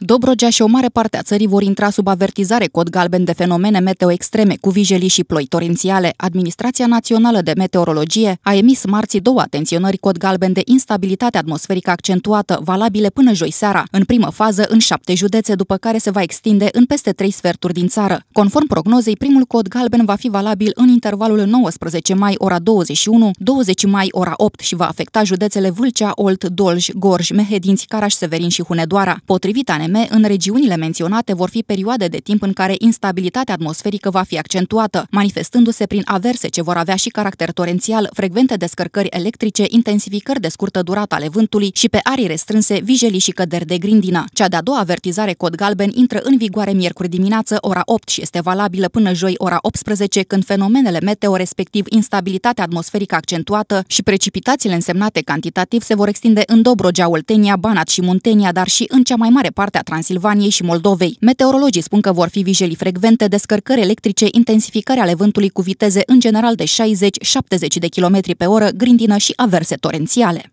Dobrogea și o mare parte a țării vor intra sub avertizare cod galben de fenomene meteo extreme cu vijelii și ploi torențiale. Administrația Națională de Meteorologie a emis marți două atenționări cod galben de instabilitate atmosferică accentuată, valabile până joi seara, în primă fază în șapte județe, după care se va extinde în peste trei sferturi din țară. Conform prognozei, primul cod galben va fi valabil în intervalul 19 mai ora 21, 20 mai ora 8 și va afecta județele Vâlcea, Olt, Dolj, Gorj, Mehedinți, Caraș, Severin și Hunedoara. Potrivit vreme, în regiunile menționate vor fi perioade de timp în care instabilitatea atmosferică va fi accentuată, manifestându-se prin averse ce vor avea și caracter torențial, frecvente descărcări electrice, intensificări de scurtă durată ale vântului și pe arii restrânse, vijelii și căderi de grindină. Cea de-a doua avertizare cod galben intră în vigoare miercuri dimineață, ora 8 și este valabilă până joi, ora 18, când fenomenele meteo, respectiv instabilitatea atmosferică accentuată și precipitațiile însemnate cantitativ se vor extinde în Dobrogea, Oltenia, Banat și Muntenia, dar și în cea mai mare parte Republica Transilvaniei și Moldovei. Meteorologii spun că vor fi vijelii frecvente, descărcări electrice, intensificare ale vântului cu viteze în general de 60-70 de km pe oră, grindină și averse torențiale.